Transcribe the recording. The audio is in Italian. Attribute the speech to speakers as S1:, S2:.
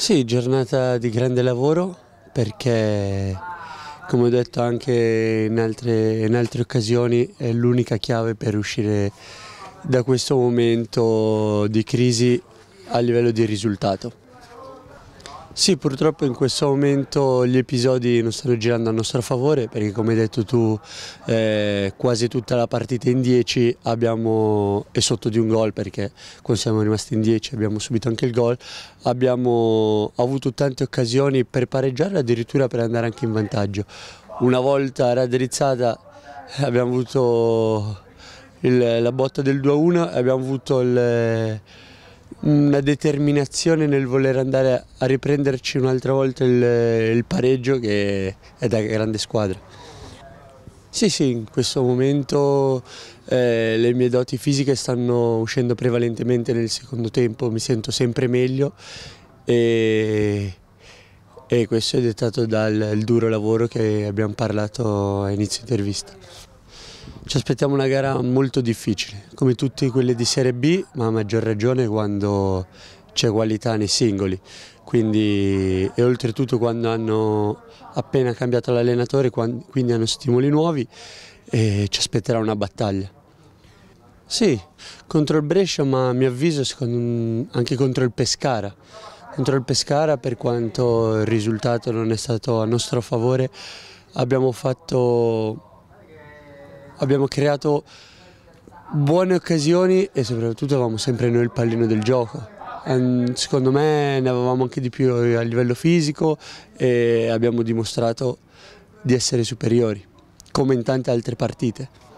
S1: Sì, giornata di grande lavoro perché come ho detto anche in altre, in altre occasioni è l'unica chiave per uscire da questo momento di crisi a livello di risultato. Sì, purtroppo in questo momento gli episodi non stanno girando a nostro favore perché come hai detto tu eh, quasi tutta la partita in 10 abbiamo, è sotto di un gol perché quando siamo rimasti in 10 abbiamo subito anche il gol, abbiamo avuto tante occasioni per pareggiare addirittura per andare anche in vantaggio. Una volta raddrizzata eh, abbiamo avuto il, la botta del 2-1 e abbiamo avuto il una determinazione nel voler andare a riprenderci un'altra volta il, il, pareggio che è da grande squadra. Sì, sì, in questo momento eh, le mie doti fisiche stanno uscendo prevalentemente nel secondo tempo, mi sento sempre meglio e, e questo è dettato dal duro lavoro che abbiamo parlato a inizio intervista. Ci aspettiamo una gara molto difficile, come tutte quelle di Serie B, ma a maggior ragione quando c'è qualità nei singoli. Quindi, e oltretutto quando hanno appena cambiato l'allenatore, quindi hanno stimoli nuovi e ci aspetterà una battaglia. Sì, contro il Brescia, ma a mio avviso secondo, anche contro il Pescara. Contro il Pescara, per quanto il risultato non è stato a nostro favore, abbiamo fatto abbiamo creato buone occasioni e soprattutto avevamo sempre noi il pallino del gioco. Ehm, secondo me ne avevamo anche di più a livello fisico e abbiamo dimostrato di essere superiori, come in tante altre partite.